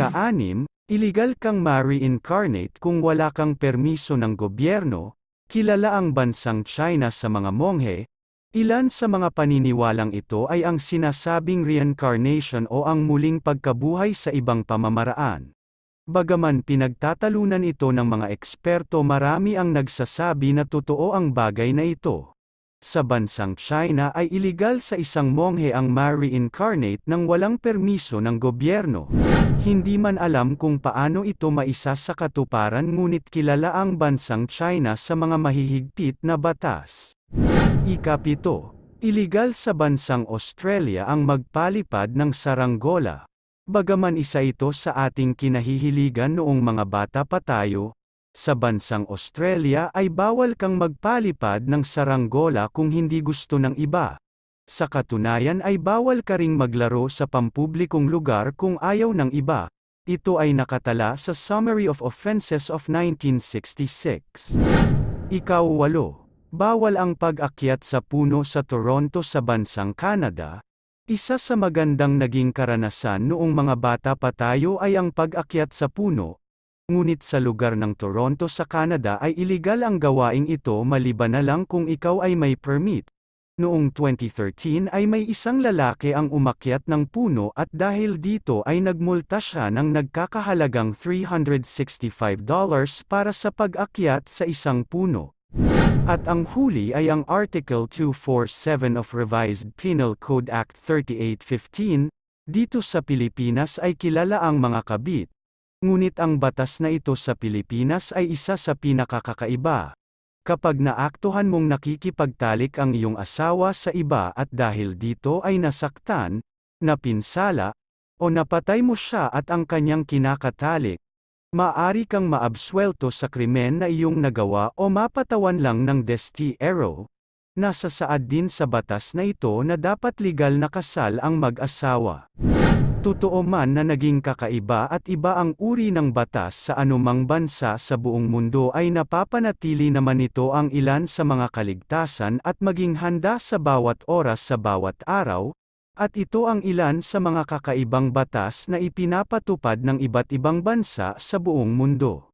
Ikaanim, illegal kang ma-reincarnate kung wala kang permiso ng gobyerno, kilala ang bansang China sa mga monghe, ilan sa mga paniniwalang ito ay ang sinasabing reincarnation o ang muling pagkabuhay sa ibang pamamaraan. Bagaman pinagtatalunan ito ng mga eksperto marami ang nagsasabi na totoo ang bagay na ito. Sa bansang China ay iligal sa isang monghe ang ma-reincarnate nang walang permiso ng gobyerno. Hindi man alam kung paano ito maisa sa katuparan ngunit kilala ang bansang China sa mga mahihigpit na batas. Ikapito, iligal sa bansang Australia ang magpalipad ng saranggola. Bagaman isa ito sa ating kinahihiligan noong mga bata pa tayo, sa bansang Australia ay bawal kang magpalipad ng saranggola kung hindi gusto ng iba. Sa katunayan ay bawal ka ring maglaro sa pampublikong lugar kung ayaw ng iba. Ito ay nakatala sa Summary of Offenses of 1966. Ikaw walo. Bawal ang pag-akyat sa puno sa Toronto sa bansang Canada. Isa sa magandang naging karanasan noong mga bata pa tayo ay ang pag-akyat sa puno, ngunit sa lugar ng Toronto sa Canada ay ilegal ang gawaing ito maliban na lang kung ikaw ay may permit. Noong 2013 ay may isang lalaki ang umakyat ng puno at dahil dito ay nagmulta siya ng nagkakahalagang $365 para sa pag-akyat sa isang puno. At ang huli ay ang Article 247 of Revised Penal Code Act 3815, dito sa Pilipinas ay kilala ang mga kabit, Ngunit ang batas na ito sa Pilipinas ay isa sa pinakakakaiba. Kapag naaktuhan mong nakikipagtalik ang iyong asawa sa iba at dahil dito ay nasaktan, napinsala, o napatay mo siya at ang kanyang kinakatalik, Maari kang maabswelto sa krimen na iyong nagawa o mapatawan lang ng destiyero. Nasa saad din sa batas na ito na dapat legal na kasal ang mag-asawa. Totoo man na naging kakaiba at iba ang uri ng batas sa anumang bansa sa buong mundo ay napapanatili naman ito ang ilan sa mga kaligtasan at maging handa sa bawat oras sa bawat araw, at ito ang ilan sa mga kakaibang batas na ipinapatupad ng iba't ibang bansa sa buong mundo.